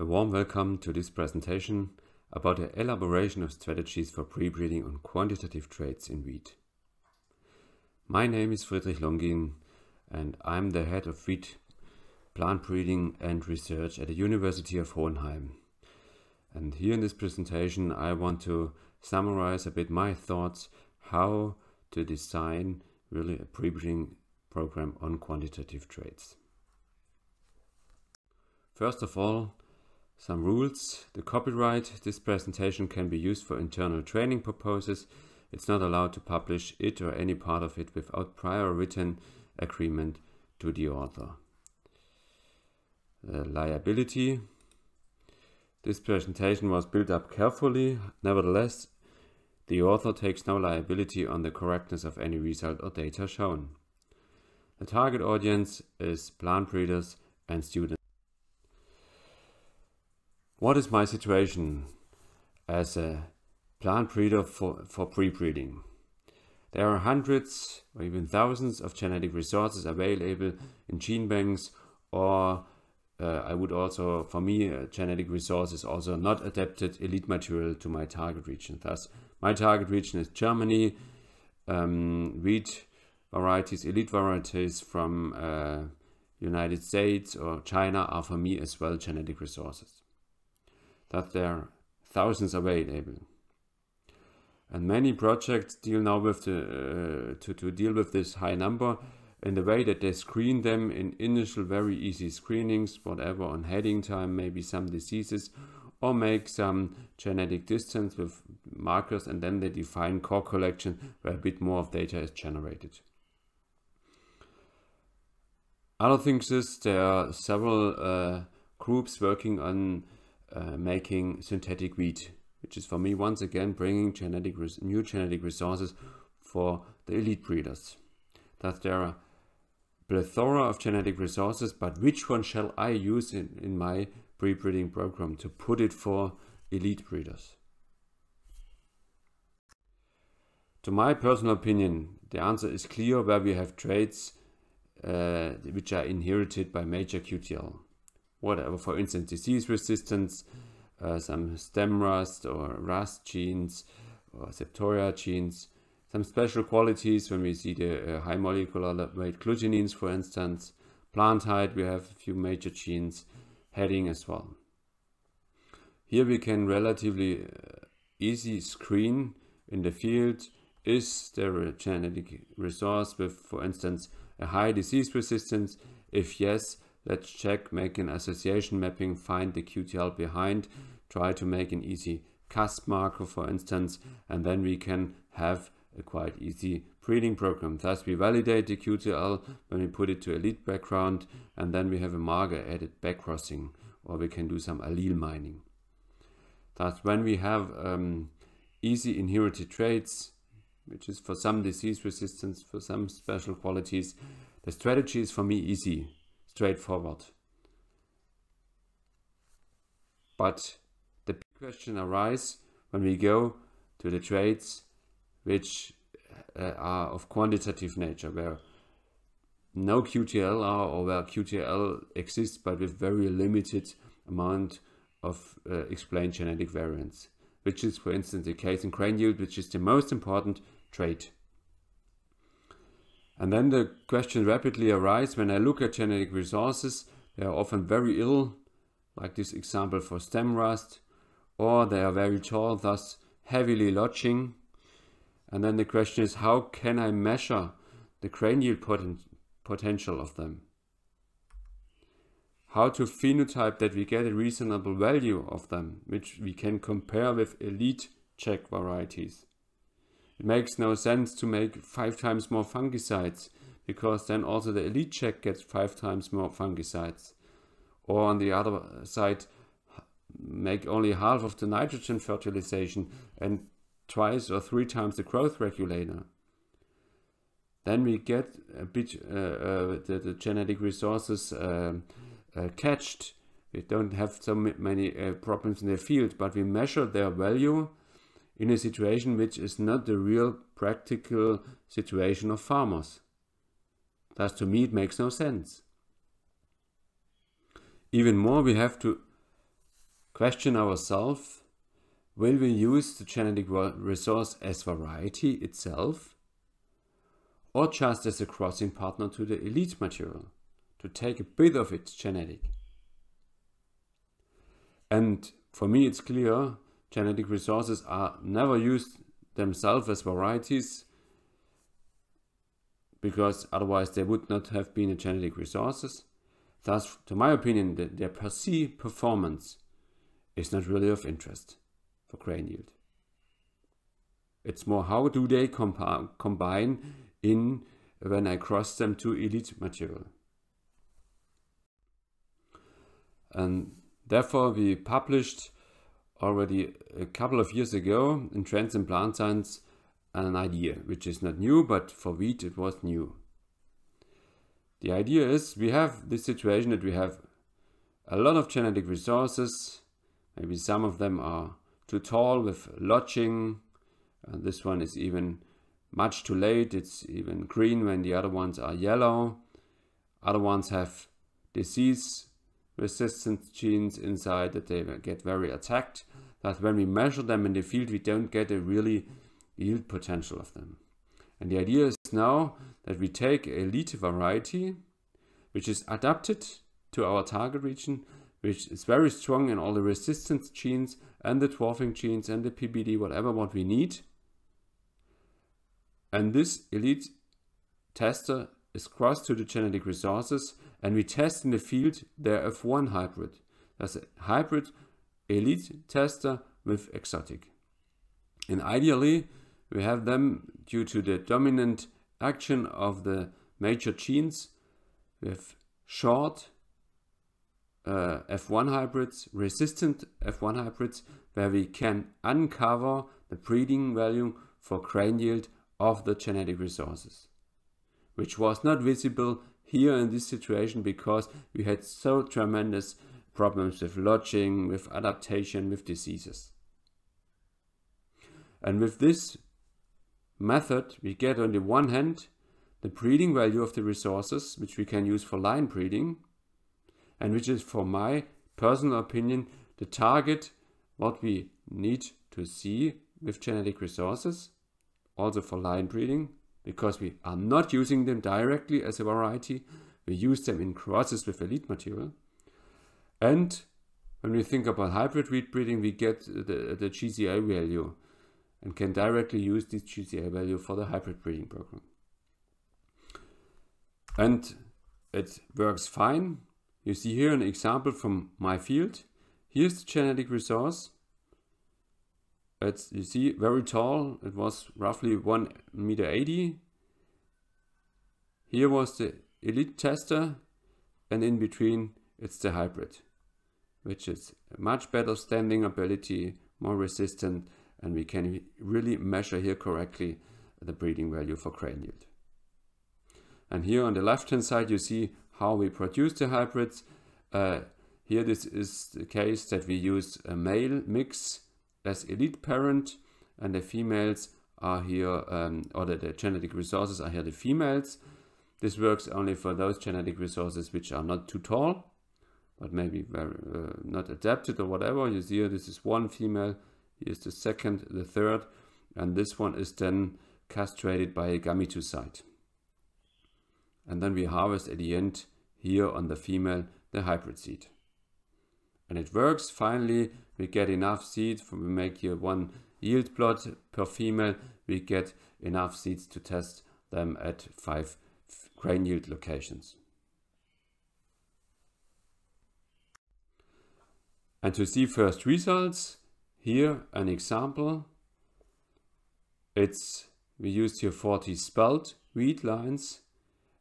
A warm welcome to this presentation about the elaboration of strategies for pre-breeding on quantitative traits in wheat. My name is Friedrich Longin and I'm the head of wheat plant breeding and research at the University of Hohenheim. And here in this presentation I want to summarize a bit my thoughts how to design really a pre-breeding program on quantitative traits. First of all, some rules, the copyright, this presentation can be used for internal training purposes. It's not allowed to publish it or any part of it without prior written agreement to the author. The uh, liability. This presentation was built up carefully. Nevertheless, the author takes no liability on the correctness of any result or data shown. The target audience is plant breeders and students. What is my situation as a plant breeder for, for pre-breeding? There are hundreds or even thousands of genetic resources available in gene banks or uh, I would also, for me, uh, genetic resource is also not adapted elite material to my target region. Thus, my target region is Germany, um, wheat varieties, elite varieties from uh, United States or China are for me as well genetic resources that there are thousands available. And many projects deal now with the, uh, to, to deal with this high number in the way that they screen them in initial very easy screenings, whatever on heading time, maybe some diseases, or make some genetic distance with markers and then they define core collection where a bit more of data is generated. Other things is there are several uh, groups working on uh, making synthetic wheat, which is for me once again bringing genetic new genetic resources for the elite breeders. Thus there are plethora of genetic resources, but which one shall I use in, in my pre-breeding program to put it for elite breeders? To my personal opinion, the answer is clear where we have traits uh, which are inherited by major QTL whatever, for instance, disease resistance, uh, some stem rust or rust genes or septoria genes, some special qualities when we see the uh, high molecular weight glutenins, for instance, plant height, we have a few major genes, heading as well. Here we can relatively uh, easy screen in the field is there a genetic resource with, for instance, a high disease resistance? If yes, Let's check, make an association mapping, find the QTL behind, try to make an easy cast marker, for instance, and then we can have a quite easy breeding program. Thus we validate the QTL when we put it to elite background and then we have a marker added backcrossing or we can do some allele mining. Thus when we have um, easy inherited traits, which is for some disease resistance, for some special qualities, the strategy is for me easy straightforward. But the big question arises when we go to the trades which uh, are of quantitative nature, where no QTL are or where QTL exists but with very limited amount of uh, explained genetic variants, which is for instance the case in crane yield, which is the most important trait. And then the question rapidly arises when I look at genetic resources, they are often very ill, like this example for stem rust, or they are very tall, thus heavily lodging. And then the question is, how can I measure the cranial poten potential of them? How to phenotype that we get a reasonable value of them, which we can compare with elite Czech varieties. It makes no sense to make five times more fungicides because then also the elite check gets five times more fungicides. Or on the other side, make only half of the nitrogen fertilization and twice or three times the growth regulator. Then we get a bit uh, uh, the, the, genetic resources um, uh, catched. We don't have so many uh, problems in the field, but we measure their value in a situation which is not the real practical situation of farmers. Thus to me it makes no sense. Even more we have to question ourselves, will we use the genetic resource as variety itself or just as a crossing partner to the elite material to take a bit of its genetic? And for me it's clear Genetic resources are never used themselves as varieties because otherwise they would not have been a genetic resources. Thus, to my opinion, the, their per se performance is not really of interest for grain yield. It's more how do they combine in when I cross them to elite material. And therefore we published already a couple of years ago in Trends in Plant Science an idea, which is not new, but for wheat it was new. The idea is we have this situation that we have a lot of genetic resources, maybe some of them are too tall with lodging, and uh, this one is even much too late, it's even green when the other ones are yellow, other ones have disease resistance genes inside that they get very attacked. That when we measure them in the field, we don't get a really yield potential of them. And the idea is now that we take a variety, which is adapted to our target region, which is very strong in all the resistance genes and the dwarfing genes and the PBD, whatever what we need. And this elite tester is crossed to the genetic resources and we test in the field their F1 hybrid. That's a hybrid elite tester with exotic. And ideally, we have them due to the dominant action of the major genes with short uh, F1 hybrids, resistant F1 hybrids, where we can uncover the breeding value for crane yield of the genetic resources, which was not visible here in this situation because we had so tremendous problems with lodging, with adaptation, with diseases. And with this method, we get on the one hand the breeding value of the resources, which we can use for line breeding, and which is, for my personal opinion, the target what we need to see with genetic resources, also for line breeding because we are not using them directly as a variety. We use them in crosses with elite material. And when we think about hybrid wheat breeding, we get the, the GCI value and can directly use this GCI value for the hybrid breeding program. And it works fine. You see here an example from my field. Here's the genetic resource it's, you see, very tall. It was roughly 1 meter 80. Here was the elite tester and in between it's the hybrid, which is much better standing ability, more resistant, and we can really measure here correctly the breeding value for crane yield. And here on the left-hand side, you see how we produce the hybrids. Uh, here, this is the case that we use a male mix as elite parent and the females are here, um, or the, the genetic resources are here the females. This works only for those genetic resources which are not too tall, but maybe very, uh, not adapted or whatever. You see here, this is one female, here's the second, the third, and this one is then castrated by a gametoocyte. And then we harvest at the end here on the female, the hybrid seed and it works. Finally, we get enough seeds. We make here one yield plot per female. We get enough seeds to test them at five grain yield locations. And to see first results, here an example. It's we used here 40 spelt wheat lines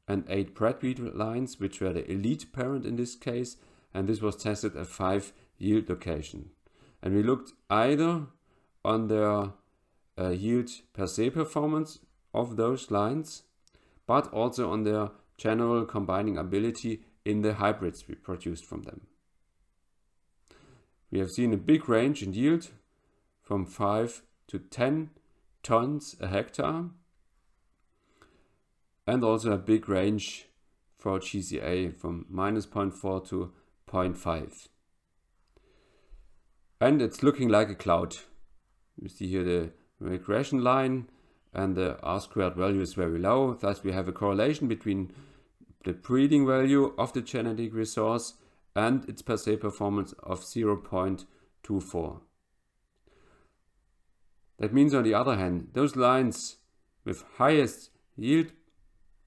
and 8 bread wheat lines, which were the elite parent in this case, and this was tested at five yield location. And we looked either on their uh, yield per se performance of those lines, but also on their general combining ability in the hybrids we produced from them. We have seen a big range in yield from 5 to 10 tons a hectare and also a big range for GCA from minus 0.4 to 0.5. And it's looking like a cloud. You see here the regression line and the R squared value is very low. Thus we have a correlation between the breeding value of the genetic resource and its per se performance of 0.24. That means on the other hand, those lines with highest yield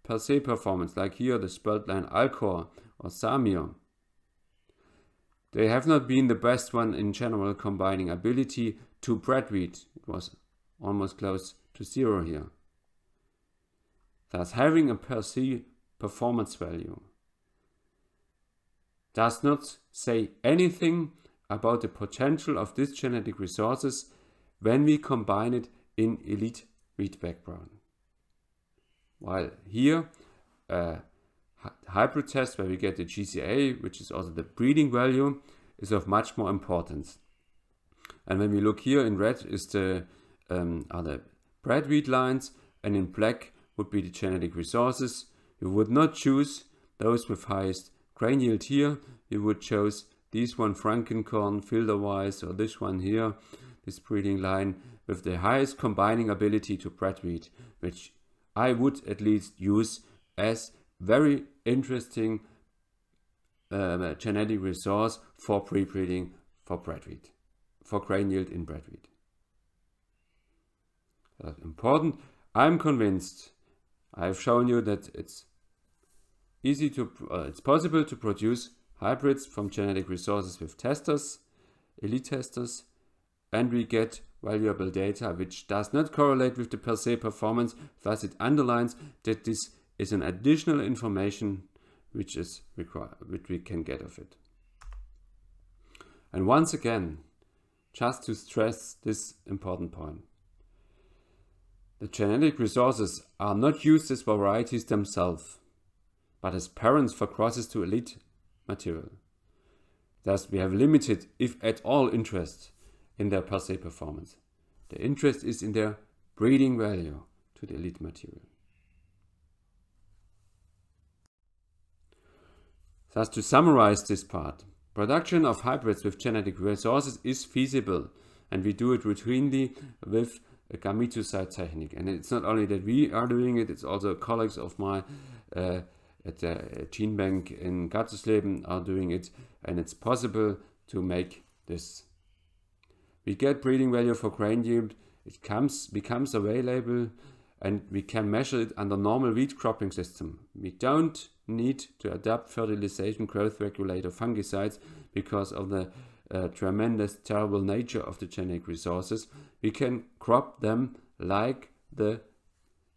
per se performance, like here the spelt line Alcor or Samir, they have not been the best one in general combining ability to bread wheat. It was almost close to zero here. Thus having a per se performance value does not say anything about the potential of these genetic resources when we combine it in elite wheat background. While here, uh, hybrid test where we get the GCA, which is also the breeding value, is of much more importance. And when we look here in red is the um, bread wheat lines and in black would be the genetic resources. You would not choose those with highest grain yield here. You would choose this one Frankencorn, filter wise or this one here, this breeding line with the highest combining ability to bread wheat, which I would at least use as very interesting um, uh, genetic resource for pre-breeding for bread wheat, for grain yield in bread That's important. I'm convinced. I've shown you that it's easy to, uh, it's possible to produce hybrids from genetic resources with testers, elite testers, and we get valuable data which does not correlate with the per se performance, thus it underlines that this is an additional information which is required, which we can get of it. And once again, just to stress this important point, the genetic resources are not used as varieties themselves, but as parents for crosses to elite material. Thus, we have limited, if at all, interest in their per se performance. The interest is in their breeding value to the elite material. Thus, to summarize this part, production of hybrids with genetic resources is feasible and we do it routinely with a gametosite technique. And it's not only that we are doing it, it's also colleagues of mine uh, at the uh, gene bank in Gattersleben are doing it and it's possible to make this. We get breeding value for grain yield, it comes, becomes available and we can measure it under normal wheat cropping system. We don't need to adapt fertilization growth regulator fungicides because of the uh, tremendous terrible nature of the genetic resources we can crop them like the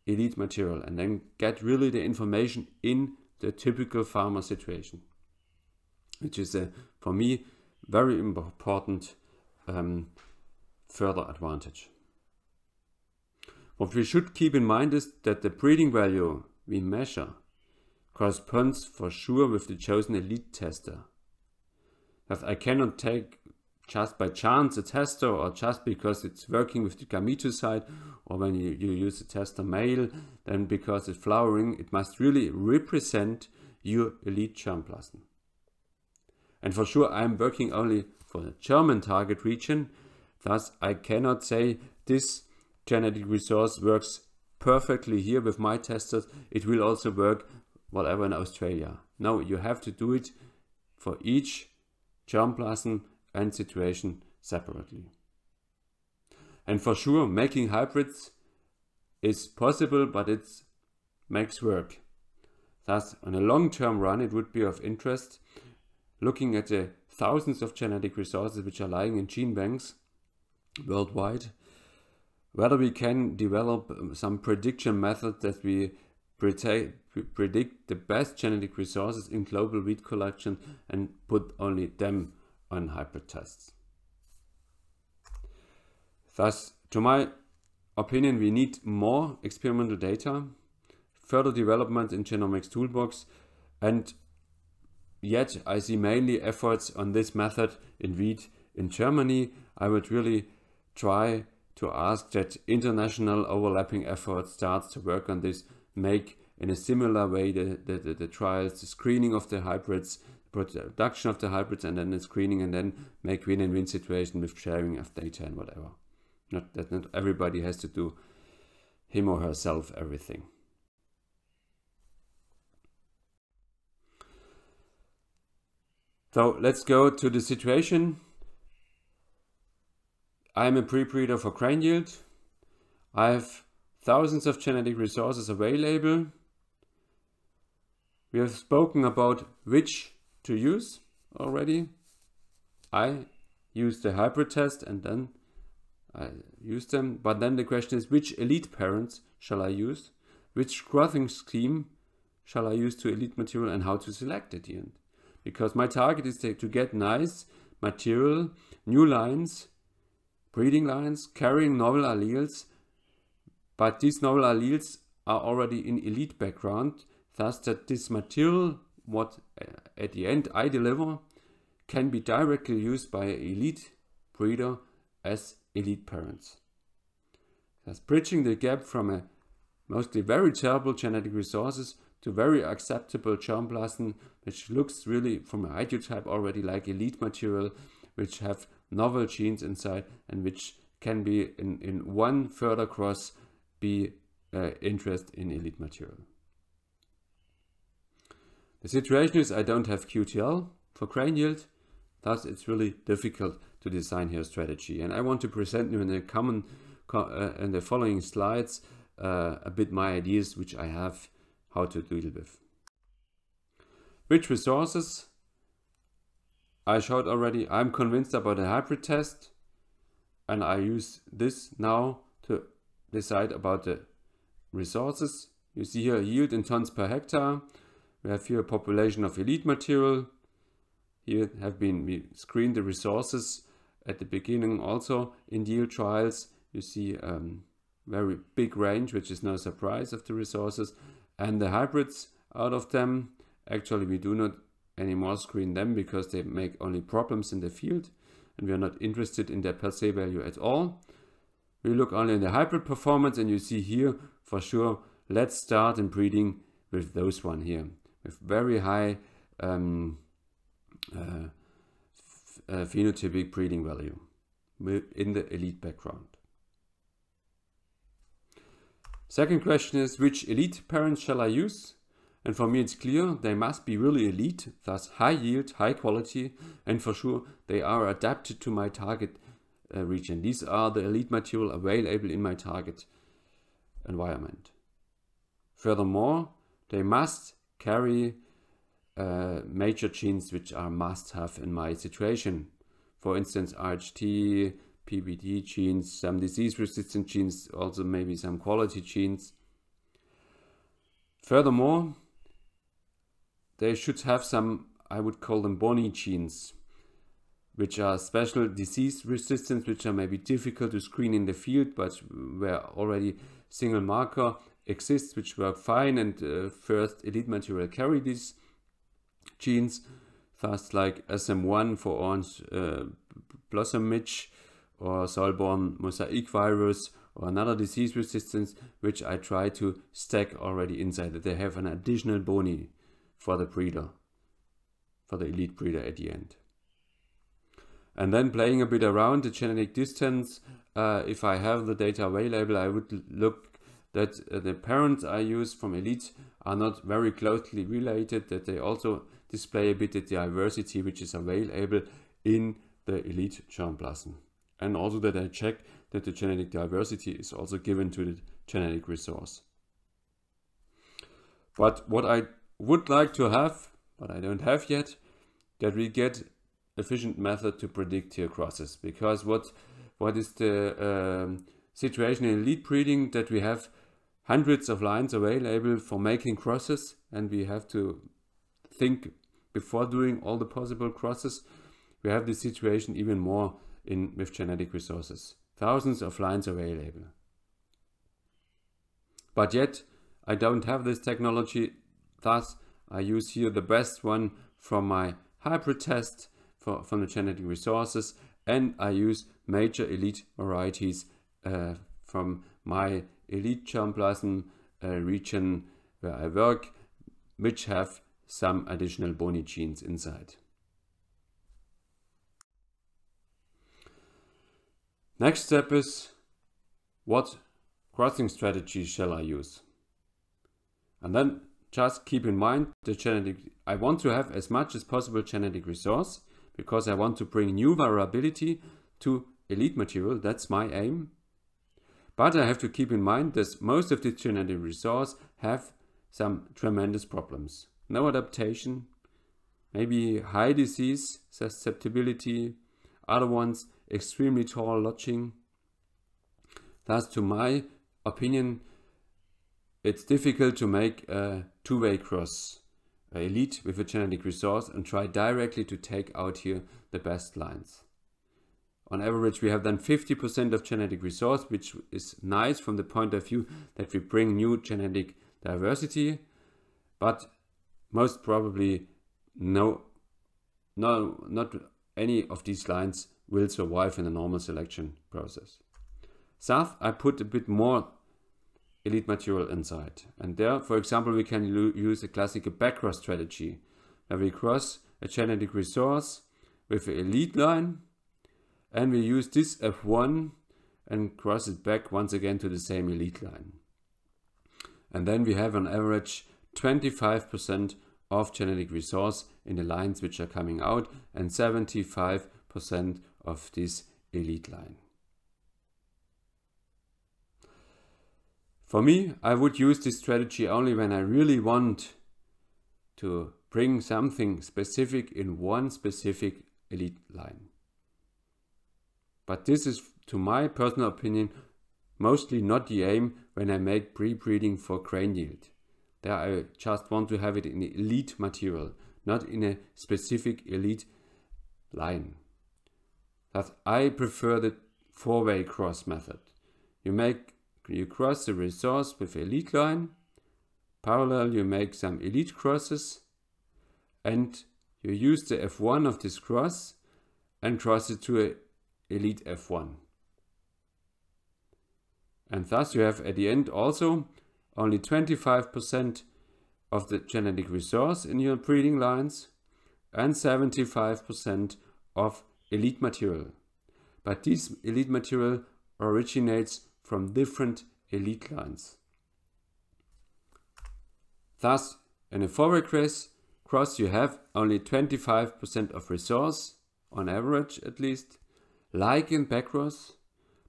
elite material and then get really the information in the typical farmer situation which is a for me very important um, further advantage what we should keep in mind is that the breeding value we measure corresponds for sure with the chosen elite tester. But I cannot take just by chance a tester or just because it's working with the Gamito site or when you, you use a tester mail, then because it's flowering, it must really represent your elite Germplasm. And for sure, I'm working only for the German target region. Thus, I cannot say this genetic resource works perfectly here with my testers. It will also work whatever in Australia. No, you have to do it for each germplasm and situation separately. And for sure, making hybrids is possible, but it makes work. Thus, on a long-term run, it would be of interest looking at the thousands of genetic resources which are lying in gene banks worldwide, whether we can develop some prediction method that we predict the best genetic resources in global wheat collection and put only them on hypertests. tests. Thus, to my opinion, we need more experimental data, further development in genomics toolbox, and yet I see mainly efforts on this method in wheat in Germany. I would really try to ask that international overlapping efforts starts to work on this make in a similar way the, the, the, the trials, the screening of the hybrids, production of the hybrids, and then the screening, and then make win-and-win situation with sharing of data and whatever. Not that not everybody has to do him or herself everything. So let's go to the situation. I'm a pre-breeder for crane yield. I have thousands of genetic resources available. We have spoken about which to use already. I use the hybrid test and then I use them. But then the question is which elite parents shall I use? Which crossing scheme shall I use to elite material and how to select at the end? Because my target is to get nice material, new lines, breeding lines, carrying novel alleles but these novel alleles are already in elite background, thus that this material, what uh, at the end I deliver, can be directly used by elite breeder as elite parents. Thus bridging the gap from a uh, mostly very terrible genetic resources to very acceptable germplasm which looks really from a ideotype already like elite material which have novel genes inside and which can be in, in one further cross be uh, interest in elite material. The situation is I don't have QTL for crane yield, thus it's really difficult to design here a strategy. And I want to present you in the, common, uh, in the following slides uh, a bit my ideas which I have how to deal with. Which resources, I showed already, I'm convinced about a hybrid test and I use this now decide about the resources. You see here yield in tons per hectare. We have here a population of elite material. Here have been, we screened the resources at the beginning also in yield trials. You see um, very big range, which is no surprise of the resources and the hybrids out of them. Actually, we do not anymore screen them because they make only problems in the field and we are not interested in their per se value at all we look only in the hybrid performance and you see here for sure, let's start in breeding with those one here with very high um, uh, uh phenotypic breeding value in the elite background. Second question is which elite parents shall I use? And for me it's clear they must be really elite, thus high yield, high quality and for sure they are adapted to my target uh, region. These are the elite material available in my target environment. Furthermore, they must carry uh, major genes which are must-have in my situation. For instance, RHT, PBD genes, some disease-resistant genes, also maybe some quality genes. Furthermore, they should have some, I would call them bonny genes which are special disease resistance, which are maybe difficult to screen in the field, but where already single marker exists, which work fine. And uh, first elite material carry these genes, thus like SM1 for orange uh, blossom midge or Solborn mosaic virus or another disease resistance, which I try to stack already inside that they have an additional bony for the breeder, for the elite breeder at the end and then playing a bit around the genetic distance, uh, if I have the data available, I would look that uh, the parents I use from Elite are not very closely related, that they also display a bit the diversity which is available in the Elite germplasm. And also that I check that the genetic diversity is also given to the genetic resource. But what I would like to have, but I don't have yet, that we get efficient method to predict here crosses because what what is the um, situation in lead breeding that we have hundreds of lines available for making crosses and we have to think before doing all the possible crosses we have this situation even more in with genetic resources thousands of lines available but yet I don't have this technology thus I use here the best one from my hybrid test for, from the genetic resources and I use major elite varieties uh, from my elite germplasm uh, region where I work, which have some additional bony genes inside. Next step is what crossing strategy shall I use? And then just keep in mind the genetic, I want to have as much as possible genetic resource because I want to bring new variability to elite material, that's my aim. But I have to keep in mind that most of the genetic resource have some tremendous problems. No adaptation, maybe high disease susceptibility, other ones extremely tall lodging. Thus, to my opinion, it's difficult to make a two-way cross elite with a genetic resource and try directly to take out here the best lines. On average, we have then 50% of genetic resource, which is nice from the point of view that we bring new genetic diversity, but most probably no, no, not any of these lines will survive in the normal selection process. SAF, I put a bit more elite material inside. And there, for example, we can use a classical backcross strategy, where we cross a genetic resource with an elite line, and we use this F1 and cross it back once again to the same elite line. And then we have on average 25% of genetic resource in the lines which are coming out and 75% of this elite line. For me, I would use this strategy only when I really want to bring something specific in one specific elite line. But this is, to my personal opinion, mostly not the aim when I make pre-breeding for crane yield. There I just want to have it in elite material, not in a specific elite line. Thus I prefer the four-way cross method. You make you cross the resource with elite line. Parallel, you make some elite crosses. And you use the F1 of this cross and cross it to a elite F1. And thus you have at the end also only 25% of the genetic resource in your breeding lines and 75% of elite material. But this elite material originates from different elite lines. Thus, in a forward way cross you have only 25% of resource, on average at least, like in back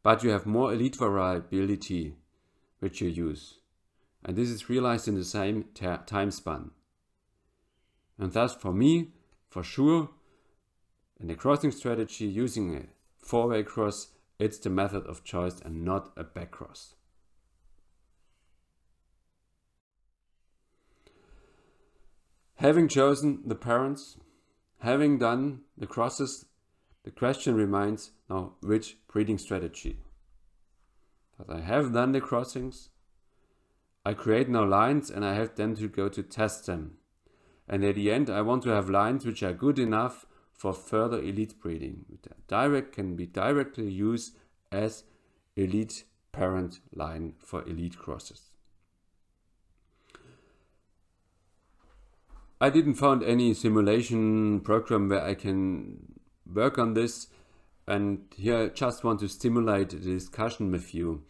but you have more elite variability which you use. And this is realized in the same time span. And thus for me, for sure, in a crossing strategy using a four-way cross it's the method of choice and not a backcross. Having chosen the parents, having done the crosses, the question remains now which breeding strategy. But I have done the crossings, I create now lines and I have then to go to test them. And at the end I want to have lines which are good enough for further elite breeding. Direct can be directly used as elite parent line for elite crosses. I didn't find any simulation program where I can work on this and here I just want to stimulate the discussion with you.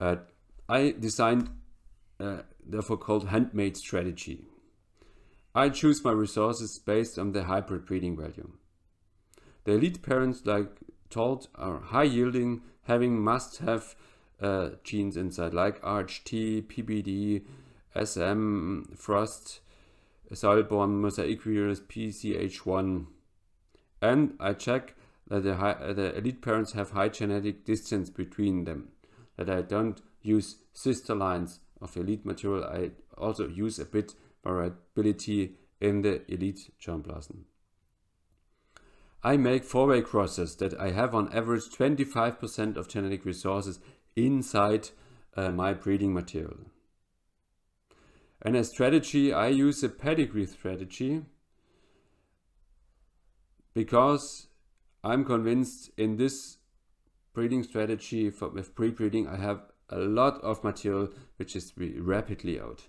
Uh, I designed uh, therefore called handmade strategy I choose my resources based on the hybrid breeding value. The elite parents like Told are high yielding, having must-have uh, genes inside like RHT, PBD, SM, Frost, Soilborn, Mosaic Virus, PCH1. And I check that the, high, the elite parents have high genetic distance between them, that I don't use sister lines of elite material. I also use a bit ability in the elite germplasm. I make four-way crosses that I have on average 25% of genetic resources inside uh, my breeding material. And as strategy, I use a pedigree strategy because I'm convinced in this breeding strategy for, with pre-breeding, I have a lot of material which is rapidly out.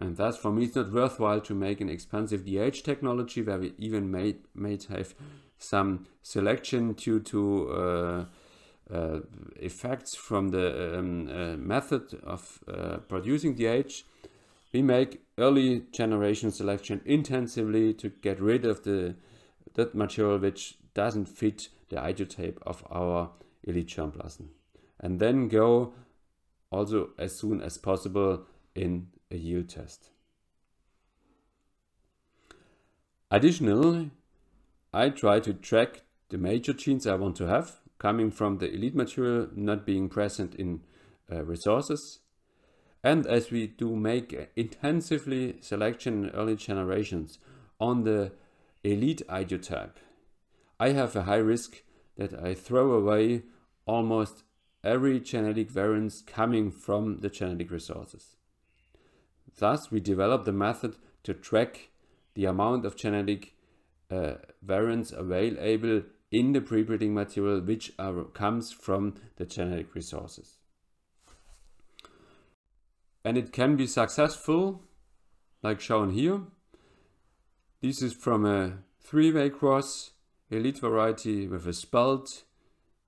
And thus, for me, it's not worthwhile to make an expensive DH technology where we even may, may have some selection due to uh, uh, effects from the um, uh, method of uh, producing DH. We make early generation selection intensively to get rid of the that material which doesn't fit the ideotape of our elite germplasm. And then go also as soon as possible in a yield test. Additionally, I try to track the major genes I want to have coming from the elite material not being present in uh, resources. And as we do make intensively selection in early generations on the elite ideotype, I have a high risk that I throw away almost every genetic variance coming from the genetic resources. Thus, we developed the method to track the amount of genetic uh, variants available in the pre-breeding material which are, comes from the genetic resources. And it can be successful, like shown here. This is from a three-way cross, elite variety with a spelt,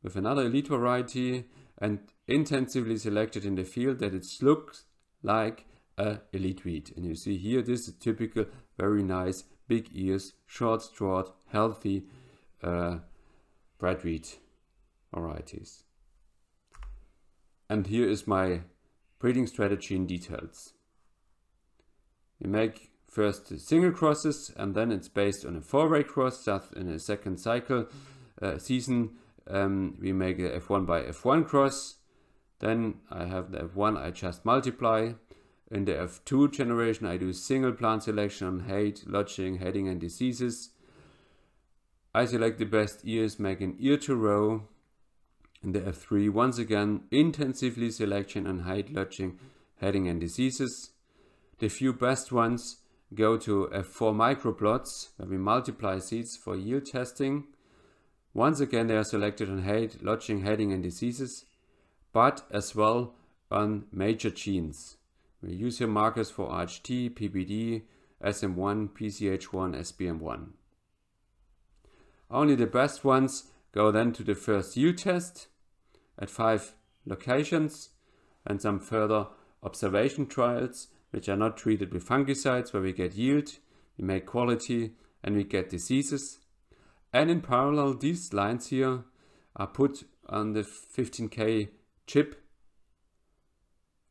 with another elite variety, and intensively selected in the field that it looks like a elite wheat. And you see here, this is typical, very nice, big ears, short straw, healthy uh, bread wheat varieties. And here is my breeding strategy in details. We make first single crosses and then it's based on a four-way cross that in a second cycle uh, season um, we make a f1 by f1 cross then I have the f1 I just multiply in the F2 generation, I do single plant selection on height, lodging, heading, and diseases. I select the best ears, make an ear to row. In the F3, once again, intensively selection on height, lodging, heading, and diseases. The few best ones go to F4 microplots, where we multiply seeds for yield testing. Once again, they are selected on height, lodging, heading, and diseases, but as well on major genes. We use here markers for RHT, PBD, SM1, PCH1, SBM1. Only the best ones go then to the first yield test at five locations and some further observation trials which are not treated with fungicides where we get yield, we make quality and we get diseases. And in parallel these lines here are put on the 15k chip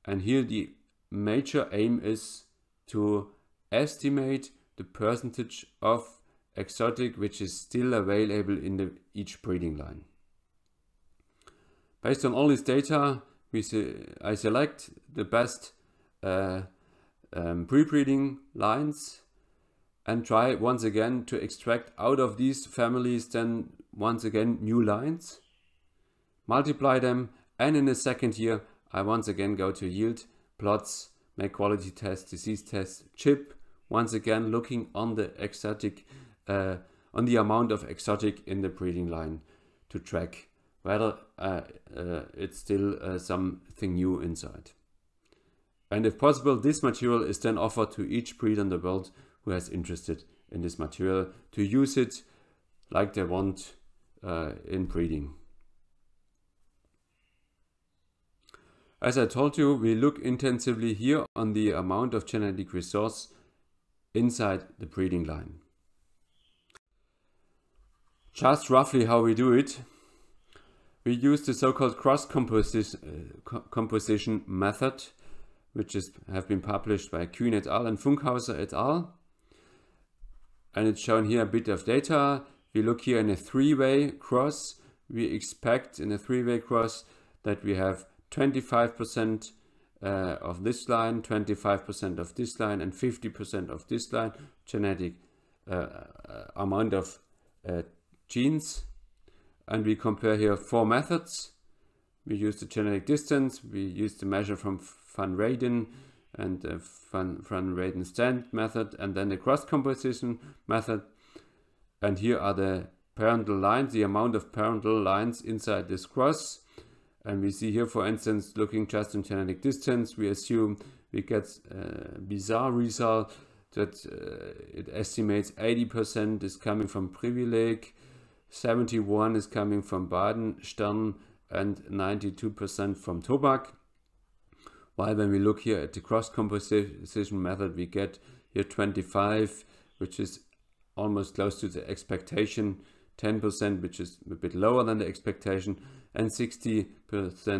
and here the major aim is to estimate the percentage of exotic which is still available in the, each breeding line. Based on all this data, we I select the best uh, um, pre-breeding lines and try once again to extract out of these families then once again new lines, multiply them and in the second year I once again go to yield plots, make quality tests, disease tests, chip, once again looking on the exotic, uh, on the amount of exotic in the breeding line to track whether uh, uh, it's still uh, something new inside. And if possible, this material is then offered to each breed in the world who has interested in this material to use it like they want uh, in breeding. As I told you, we look intensively here on the amount of genetic resource inside the breeding line. Just roughly how we do it, we use the so-called cross-composition uh, method, which is, have been published by Kuhn et al. and Funkhauser et al. And it's shown here a bit of data. We look here in a three-way cross. We expect in a three-way cross that we have 25% uh, of this line, 25% of this line, and 50% of this line, genetic uh, uh, amount of uh, genes. And we compare here four methods. We use the genetic distance, we use the measure from Van Raden and the Van, Van Raden stand method, and then the cross composition method. And here are the parental lines, the amount of parental lines inside this cross and we see here, for instance, looking just in genetic distance, we assume we get a bizarre result that uh, it estimates 80% is coming from Privileg, 71 is coming from Baden, Stern, and 92% from Tobac. While when we look here at the cross composition method, we get here 25, which is almost close to the expectation, 10%, which is a bit lower than the expectation, and 60%,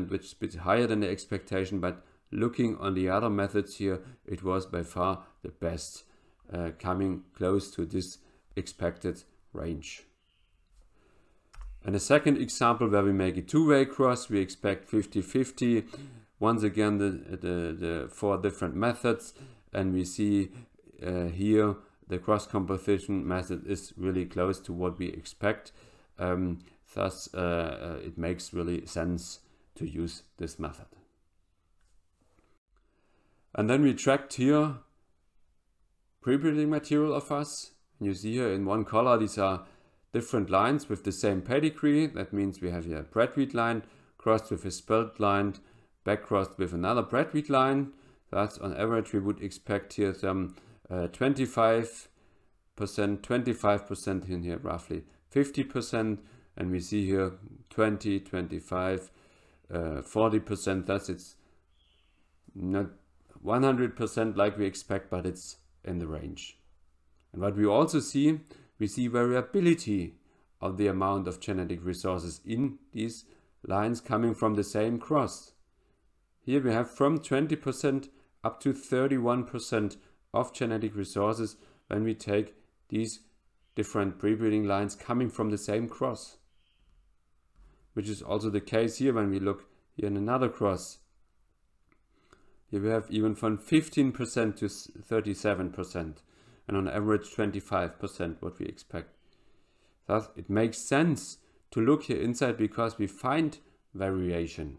which is a bit higher than the expectation, but looking on the other methods here, it was by far the best, uh, coming close to this expected range. And the second example where we make a two-way cross, we expect 50-50. Once again, the, the, the, four different methods, and we see uh, here the cross composition method is really close to what we expect. Um, Thus, uh, uh, it makes really sense to use this method. And then we tracked here pre-printing material of us. You see here in one color, these are different lines with the same pedigree. That means we have here a breadwheat line crossed with a spelt line, back crossed with another breadwheat line. That's on average, we would expect here some 25%, uh, 25% in here roughly 50% and we see here 20 25 40% uh, thus it's not 100% like we expect but it's in the range and what we also see we see variability of the amount of genetic resources in these lines coming from the same cross here we have from 20% up to 31% of genetic resources when we take these different prebreeding lines coming from the same cross which is also the case here when we look here in another cross. Here we have even from 15% to 37% and on average 25% what we expect. Thus it makes sense to look here inside because we find variation.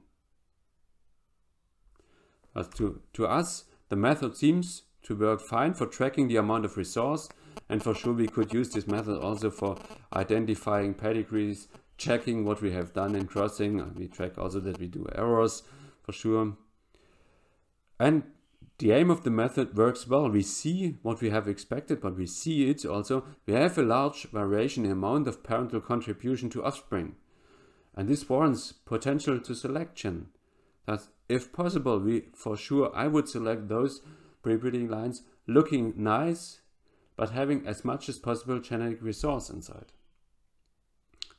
As to, to us, the method seems to work fine for tracking the amount of resource and for sure we could use this method also for identifying pedigrees checking what we have done in crossing. We track also that we do errors for sure. And the aim of the method works well. We see what we have expected, but we see it also. We have a large variation in amount of parental contribution to offspring. And this warrants potential to selection. That if possible, we for sure, I would select those pre-breeding lines looking nice, but having as much as possible genetic resource inside.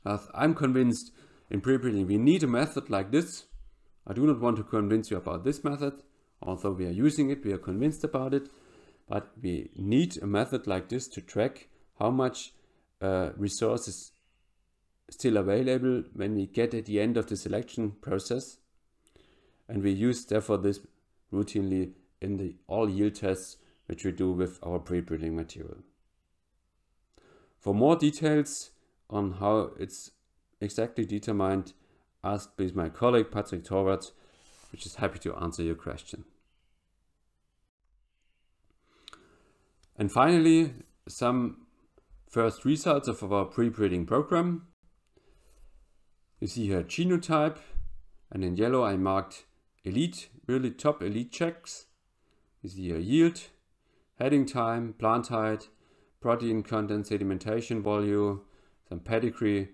I'm convinced in pre-printing we need a method like this. I do not want to convince you about this method, although we are using it, we are convinced about it, but we need a method like this to track how much uh, resources still available when we get at the end of the selection process. And we use therefore this routinely in the all yield tests which we do with our pre-printing material. For more details on how it's exactly determined, ask please my colleague Patrick Torwart, which is happy to answer your question. And finally, some first results of our pre-breeding program. You see here genotype, and in yellow I marked elite, really top elite checks. You see here yield, heading time, plant height, protein content, sedimentation volume pedigree,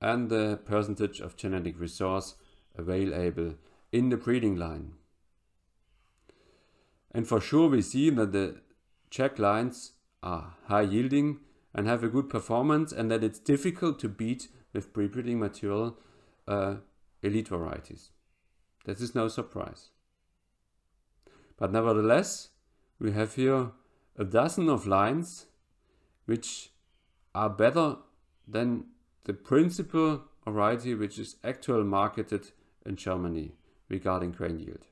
and the percentage of genetic resource available in the breeding line. And for sure we see that the check lines are high yielding and have a good performance and that it's difficult to beat with pre-breeding material uh, elite varieties. That is no surprise. But nevertheless, we have here a dozen of lines which are better than the principal variety which is actual marketed in Germany regarding grain yield.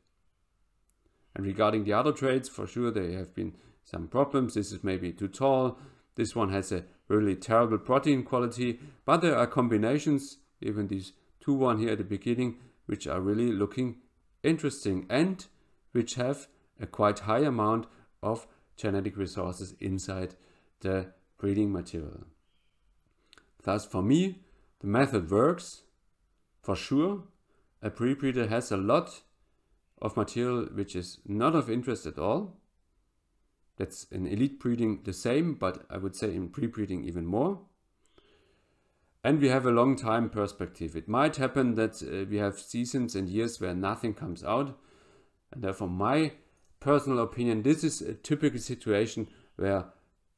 And regarding the other trades, for sure there have been some problems. This is maybe too tall. This one has a really terrible protein quality, but there are combinations, even these two one here at the beginning, which are really looking interesting and which have a quite high amount of genetic resources inside the breeding material. Thus for me, the method works for sure. A pre-preater has a lot of material which is not of interest at all. That's in elite breeding the same, but I would say in pre-breeding even more. And we have a long time perspective. It might happen that uh, we have seasons and years where nothing comes out. And therefore my personal opinion, this is a typical situation where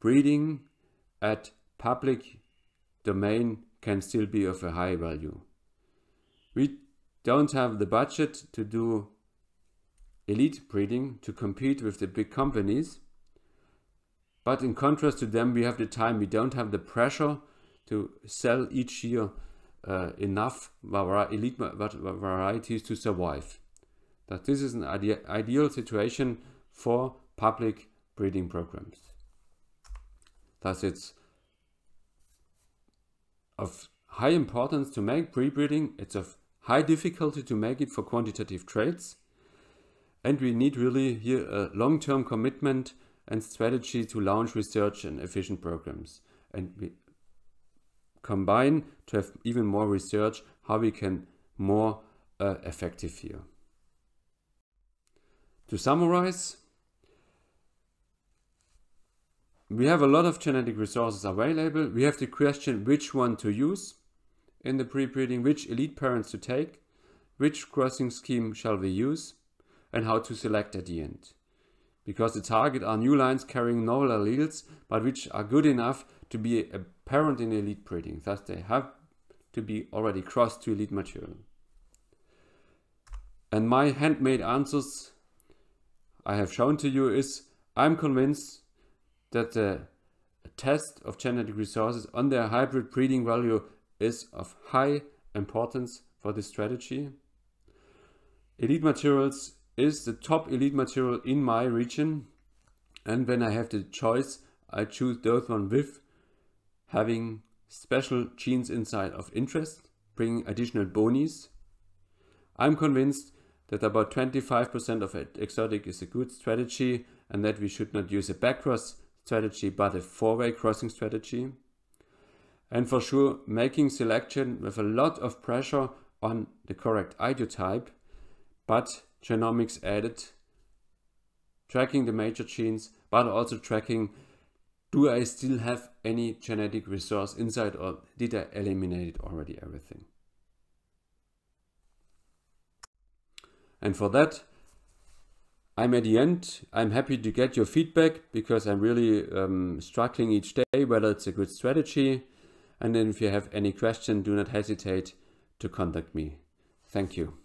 breeding at public domain can still be of a high value. We don't have the budget to do elite breeding to compete with the big companies. But in contrast to them, we have the time. We don't have the pressure to sell each year uh, enough elite varieties to survive. That this is an ide ideal situation for public breeding programs. Thus, it's of high importance to make pre-breeding. It's of high difficulty to make it for quantitative traits. And we need really here a long-term commitment and strategy to launch research and efficient programs. And we combine to have even more research how we can more uh, effective here. To summarize, we have a lot of genetic resources available. We have to question which one to use in the pre-breeding, which elite parents to take, which crossing scheme shall we use, and how to select at the end. Because the target are new lines carrying novel alleles, but which are good enough to be a parent in elite breeding, thus they have to be already crossed to elite material. And my handmade answers I have shown to you is, I'm convinced that the test of genetic resources on their hybrid breeding value is of high importance for this strategy. Elite Materials is the top elite material in my region and when I have the choice I choose those one with having special genes inside of interest, bringing additional bonies. I'm convinced that about 25% of exotic is a good strategy and that we should not use a backcross strategy, but a four-way crossing strategy. And for sure, making selection with a lot of pressure on the correct ideotype, but genomics added, tracking the major genes, but also tracking do I still have any genetic resource inside or did I eliminate already everything? And for that, I'm at the end. I'm happy to get your feedback because I'm really um, struggling each day whether it's a good strategy. And then if you have any question, do not hesitate to contact me. Thank you.